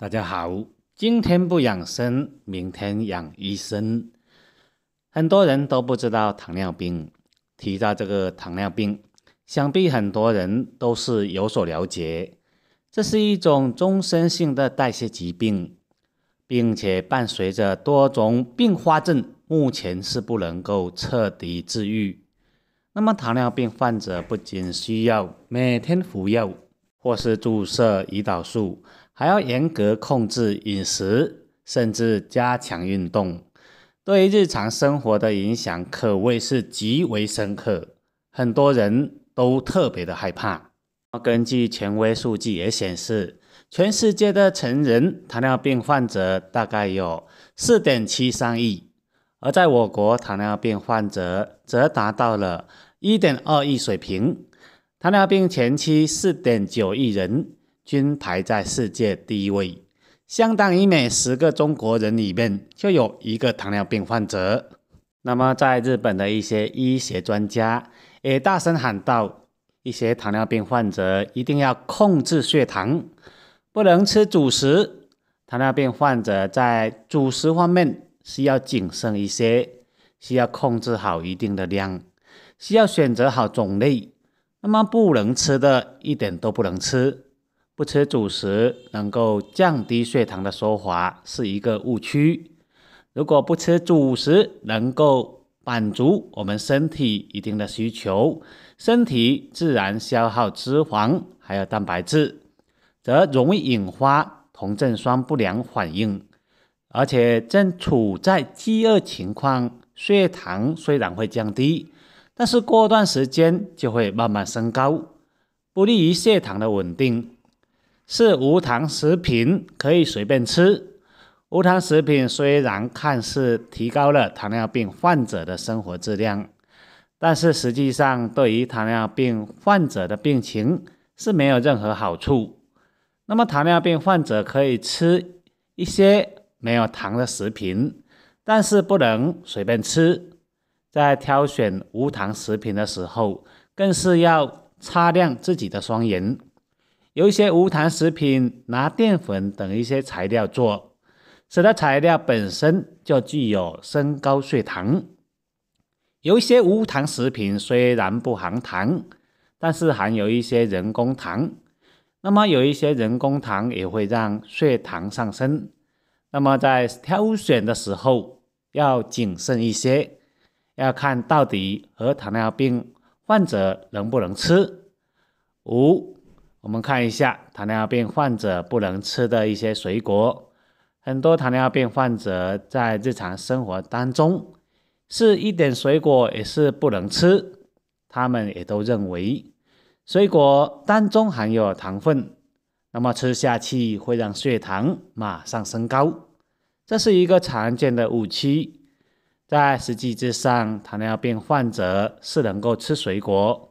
大家好，今天不养生，明天养医生。很多人都不知道糖尿病。提到这个糖尿病，想必很多人都是有所了解。这是一种终身性的代谢疾病，并且伴随着多种并发症，目前是不能够彻底治愈。那么，糖尿病患者不仅需要每天服药，或是注射胰岛素。还要严格控制饮食，甚至加强运动，对日常生活的影响可谓是极为深刻。很多人都特别的害怕。根据权威数据也显示，全世界的成人糖尿病患者大概有四点七三亿，而在我国，糖尿病患者则达到了一点二亿水平。糖尿病前期四点九亿人。均排在世界第一位，相当于每十个中国人里面就有一个糖尿病患者。那么，在日本的一些医学专家也大声喊道：“一些糖尿病患者一定要控制血糖，不能吃主食。糖尿病患者在主食方面需要谨慎一些，需要控制好一定的量，需要选择好种类。那么，不能吃的一点都不能吃。”不吃主食能够降低血糖的说法是一个误区。如果不吃主食，能够满足我们身体一定的需求，身体自然消耗脂肪还有蛋白质，则容易引发酮症酸不良反应。而且正处在饥饿情况，血糖虽然会降低，但是过段时间就会慢慢升高，不利于血糖的稳定。是无糖食品可以随便吃。无糖食品虽然看似提高了糖尿病患者的生活质量，但是实际上对于糖尿病患者的病情是没有任何好处。那么，糖尿病患者可以吃一些没有糖的食品，但是不能随便吃。在挑选无糖食品的时候，更是要擦亮自己的双眼。有一些无糖食品拿淀粉等一些材料做，使得材料本身就具有升高血糖。有一些无糖食品虽然不含糖，但是含有一些人工糖，那么有一些人工糖也会让血糖上升。那么在挑选的时候要谨慎一些，要看到底和糖尿病患者能不能吃。五。我们看一下糖尿病患者不能吃的一些水果。很多糖尿病患者在日常生活当中是一点水果也是不能吃，他们也都认为水果当中含有糖分，那么吃下去会让血糖马上升高，这是一个常见的误区。在实际之上，糖尿病患者是能够吃水果。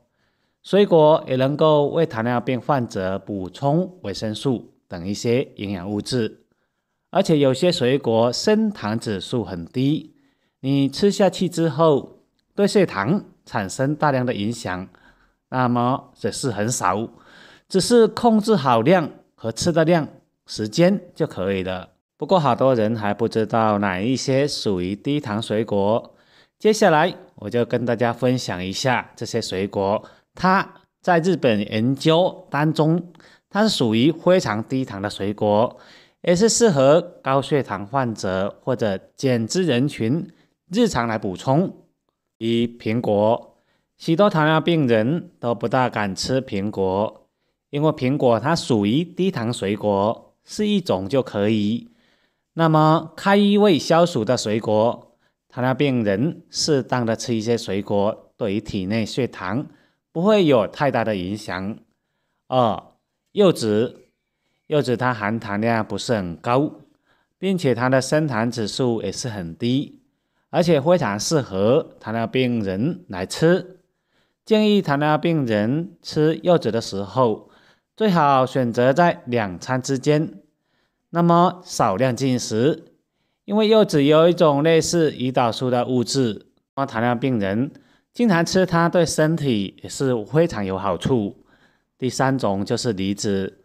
水果也能够为糖尿病患者补充维生素等一些营养物质，而且有些水果升糖指数很低，你吃下去之后对血糖产生大量的影响，那么只是很少，只是控制好量和吃的量、时间就可以了。不过好多人还不知道哪一些属于低糖水果，接下来我就跟大家分享一下这些水果。它在日本研究当中，它是属于非常低糖的水果，也是适合高血糖患者或者减脂人群日常来补充。一苹果，许多糖尿病人都不大敢吃苹果，因为苹果它属于低糖水果，是一种就可以。那么开胃消暑的水果，糖尿病人适当的吃一些水果，对于体内血糖。不会有太大的影响。二，柚子，柚子它含糖量不是很高，并且它的升糖指数也是很低，而且非常适合糖尿病人来吃。建议糖尿病人吃柚子的时候，最好选择在两餐之间，那么少量进食，因为柚子有一种类似胰岛素的物质，糖尿病人。经常吃它对身体也是非常有好处。第三种就是梨子，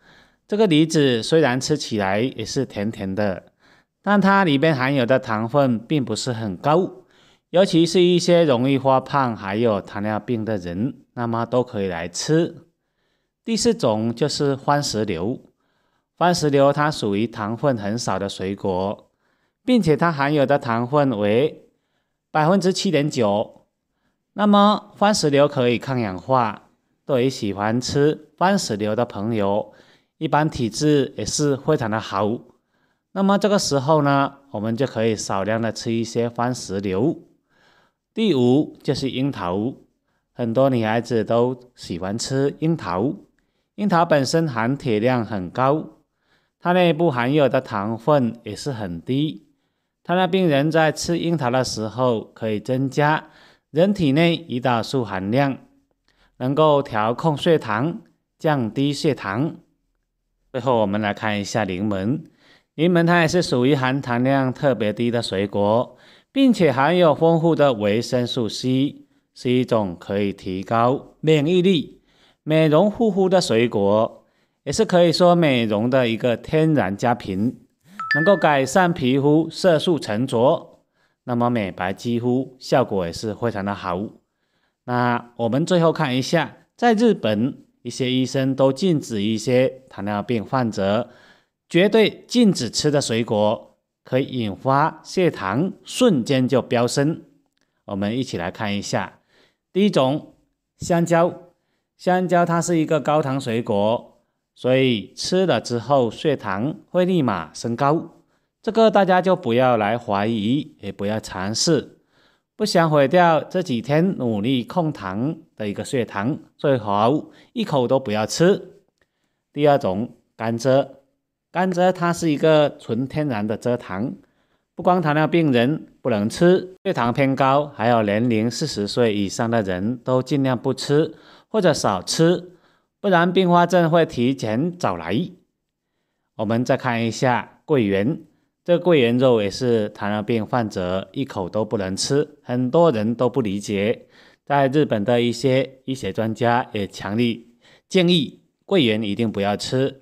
这个梨子虽然吃起来也是甜甜的，但它里边含有的糖分并不是很高，尤其是一些容易发胖还有糖尿病的人，那么都可以来吃。第四种就是番石榴，番石榴它属于糖分很少的水果，并且它含有的糖分为百分之七点九。那么番石榴可以抗氧化，对于喜欢吃番石榴的朋友，一般体质也是非常的好。那么这个时候呢，我们就可以少量的吃一些番石榴。第五就是樱桃，很多女孩子都喜欢吃樱桃。樱桃本身含铁量很高，它内部含有的糖分也是很低。它的病人在吃樱桃的时候可以增加。人体内胰岛素含量能够调控血糖、降低血糖。最后，我们来看一下柠檬。柠檬它也是属于含糖量特别低的水果，并且含有丰富的维生素 C，是一种可以提高免疫力、美容护肤的水果，也是可以说美容的一个天然佳品，能够改善皮肤色素沉着。那么美白肌肤效果也是非常的好。那我们最后看一下，在日本一些医生都禁止一些糖尿病患者绝对禁止吃的水果，可以引发血糖瞬间就飙升。我们一起来看一下，第一种香蕉，香蕉它是一个高糖水果，所以吃了之后血糖会立马升高。这个大家就不要来怀疑，也不要尝试，不想毁掉这几天努力控糖的一个血糖，最好一口都不要吃。第二种，甘蔗，甘蔗它是一个纯天然的蔗糖，不光糖尿病人不能吃，血糖偏高，还有年龄四十岁以上的人都尽量不吃或者少吃，不然并发症会提前找来。我们再看一下桂圆。这桂圆肉也是糖尿病患者一口都不能吃，很多人都不理解。在日本的一些医学专家也强烈建议桂圆一定不要吃。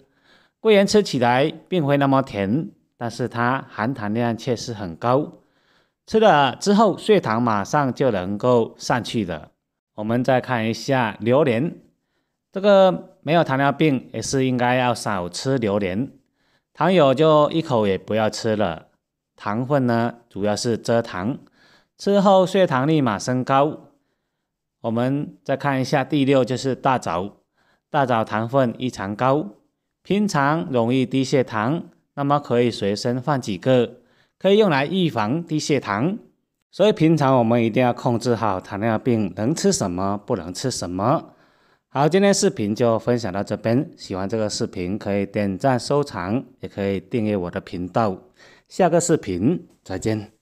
桂圆吃起来并非那么甜，但是它含糖量确实很高，吃了之后血糖马上就能够上去的。我们再看一下榴莲，这个没有糖尿病也是应该要少吃榴莲。糖友就一口也不要吃了，糖分呢主要是蔗糖，吃后血糖立马升高。我们再看一下第六就是大枣，大枣糖分异常高，平常容易低血糖，那么可以随身放几个，可以用来预防低血糖。所以平常我们一定要控制好糖尿病能吃什么，不能吃什么。好，今天视频就分享到这边。喜欢这个视频，可以点赞、收藏，也可以订阅我的频道。下个视频，再见。